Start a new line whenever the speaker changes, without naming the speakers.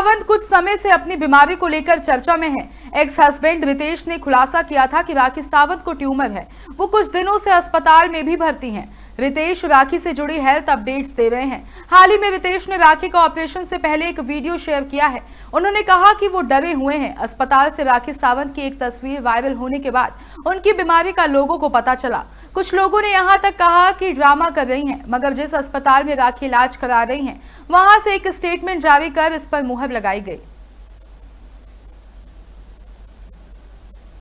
सावंत कुछ समय से अपनी बीमारी को लेकर चर्चा में हैं। एक्स हस्बैंड रितेश ने खुलासा किया था कि राखी सावंत को ट्यूमर है वो कुछ दिनों से अस्पताल में भी भर्ती हैं। रितेश राखी से जुड़ी हेल्थ अपडेट्स दे रहे हैं हाल ही में रितेश ने राखी का ऑपरेशन से पहले एक वीडियो शेयर किया है उन्होंने कहा कि वो डरे हुए हैं अस्पताल से राखी सावंत की एक तस्वीर वायरल होने के बाद उनकी बीमारी का लोगों को पता चला कुछ लोगों ने यहाँ तक कहा कि ड्रामा कर रही हैं मगर जिस अस्पताल में राखी इलाज करा रही हैं वहां से एक स्टेटमेंट जारी कर इस पर मुहर लगाई गई